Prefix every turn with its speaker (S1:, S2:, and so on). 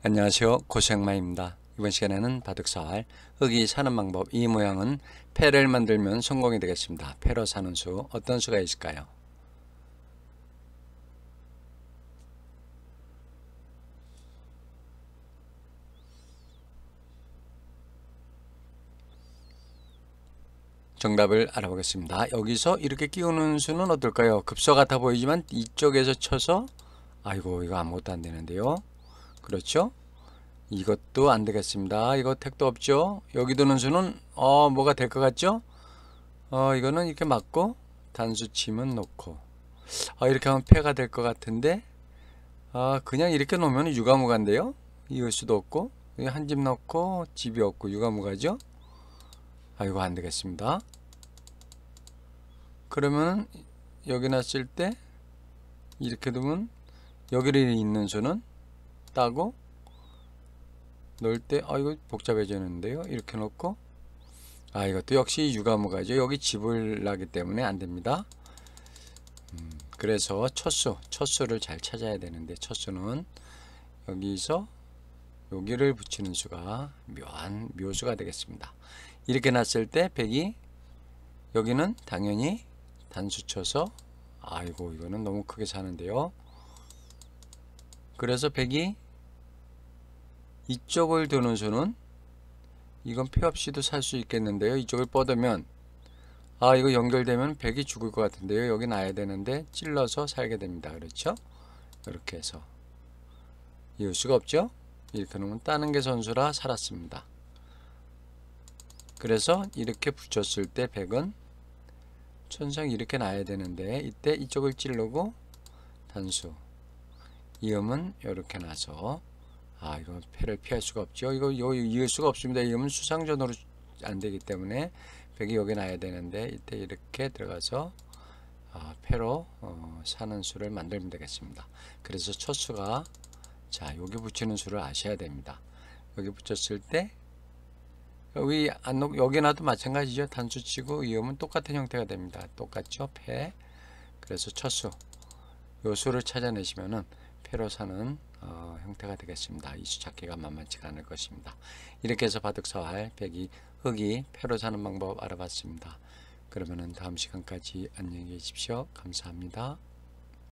S1: 안녕하세요 고생마입니다 이번 시간에는 바둑살 흙이 사는 방법 이 모양은 패를 만들면 성공이 되겠습니다 패로 사는 수 어떤 수가 있을까요 정답을 알아보겠습니다 여기서 이렇게 끼우는 수는 어떨까요 급소 같아 보이지만 이쪽에서 쳐서 아이고 이거 아무것도 안되는데요 그렇죠? 이것도 안 되겠습니다. 이거 택도 없죠? 여기 도는 수는 어 뭐가 될 것 같죠? 어 이거는 이렇게 맞고 단수침은 놓고 아 이렇게 하면 폐가될 것 같은데 아 그냥 이렇게 놓으면 유가무가인데요? 이을 수도 없고 한 집 넣고 집이 없고 유가무가죠? 아이거안 되겠습니다. 그러면 여기 놨을 때 이렇게 두면 여기를 있는 수는 따고 넣을 때아 이거 복잡해지는데요 이렇게 놓고 아 이것도 역시 유가무가죠 여기 집을 나기 때문에 안됩니다 음, 그래서 첫수 첫수를 잘 찾아야 되는데 첫수는 여기서 여기를 붙이는 수가 묘한 묘수가 되겠습니다 이렇게 났을 때 100이 여기는 당연히 단수 쳐서 아이고 이거는 너무 크게 사는데요 그래서 100이 이쪽을 두는 수는 이건 표 없이도 살 수 있겠는데요. 이쪽을 뻗으면 아 이거 연결되면 100이 죽을 것 같은데요. 여기 나야 되는데 찔러서 살게 됩니다. 그렇죠? 이렇게 해서 이을 수가 없죠. 이렇게 놓으면 따는 게 선수라 살았습니다. 그래서 이렇게 붙였을 때 100은 천상 이렇게 나야 되는데 이때 이쪽을 찌르고 단수 이음은 이렇게 나서 아 이런 패를 피할 수가 없죠. 이거 여 이을 수가 없습니다. 이러면 수상전으로 안 되기 때문에 벽이 여기 나야 되는데 이때 이렇게 들어가서 아, 패로 어, 사는 수를 만들면 되겠습니다. 그래서 첫 수가 자 여기 붙이는 수를 아셔야 됩니다. 여기 붙였을 때 여기 안 녹, 여기나도 마찬가지죠. 단수 치고 이음은 똑같은 형태가 됩니다. 똑같죠. 패. 그래서 첫 수. 요 수를 찾아내시면은 패로 사는 어, 형태가 되겠습니다. 이수 찾기가 만만치 않을 것입니다. 이렇게 해서 바둑사활 1 0 흙이 패로 사는 방법 알아봤습니다. 그러면 다음 시간까지 안녕히 계십시오. 감사합니다.